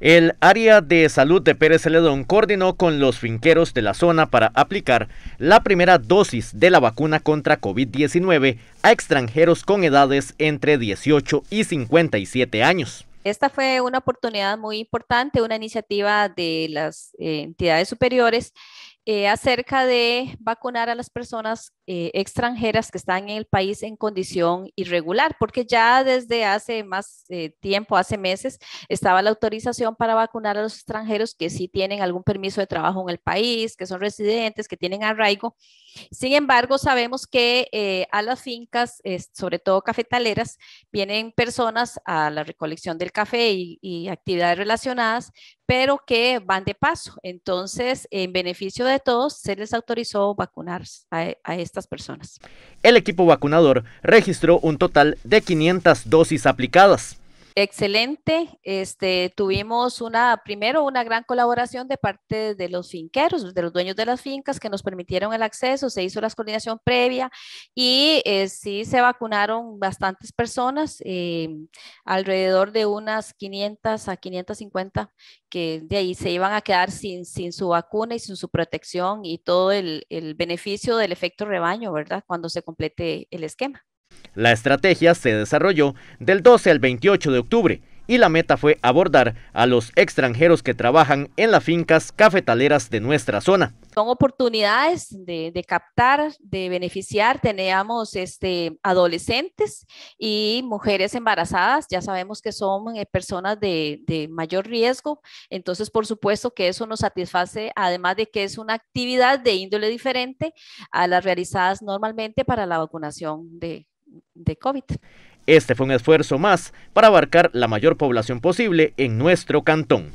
El área de salud de Pérez Celedón coordinó con los finqueros de la zona para aplicar la primera dosis de la vacuna contra COVID-19 a extranjeros con edades entre 18 y 57 años. Esta fue una oportunidad muy importante, una iniciativa de las eh, entidades superiores eh, acerca de vacunar a las personas eh, extranjeras que están en el país en condición irregular, porque ya desde hace más eh, tiempo, hace meses, estaba la autorización para vacunar a los extranjeros que sí tienen algún permiso de trabajo en el país, que son residentes, que tienen arraigo sin embargo, sabemos que eh, a las fincas, sobre todo cafetaleras, vienen personas a la recolección del café y, actividades relacionadas, pero que van de paso. Entonces, en beneficio de todos, se les autorizó vacunar a estas personas. El equipo vacunador registró un total de 500 dosis aplicadas. Excelente. Este, tuvimos una, primero, una gran colaboración de parte de los finqueros, de los dueños de las fincas que nos permitieron el acceso, se hizo la coordinación previa y eh, sí se vacunaron bastantes personas, eh, alrededor de unas 500 a 550 que de ahí se iban a quedar sin, sin su vacuna y sin su protección y todo el, el beneficio del efecto rebaño, ¿verdad? Cuando se complete el esquema. La estrategia se desarrolló del 12 al 28 de octubre y la meta fue abordar a los extranjeros que trabajan en las fincas cafetaleras de nuestra zona. Son oportunidades de, captar, de beneficiar. Teníamos este, adolescentes y mujeres embarazadas. Ya sabemos que son eh, personas de, de mayor riesgo. Entonces, por supuesto que eso nos satisface, además de que es una actividad de índole diferente a las realizadas normalmente para la vacunación de, de COVID. Este fue un esfuerzo más para abarcar la mayor población posible en nuestro cantón.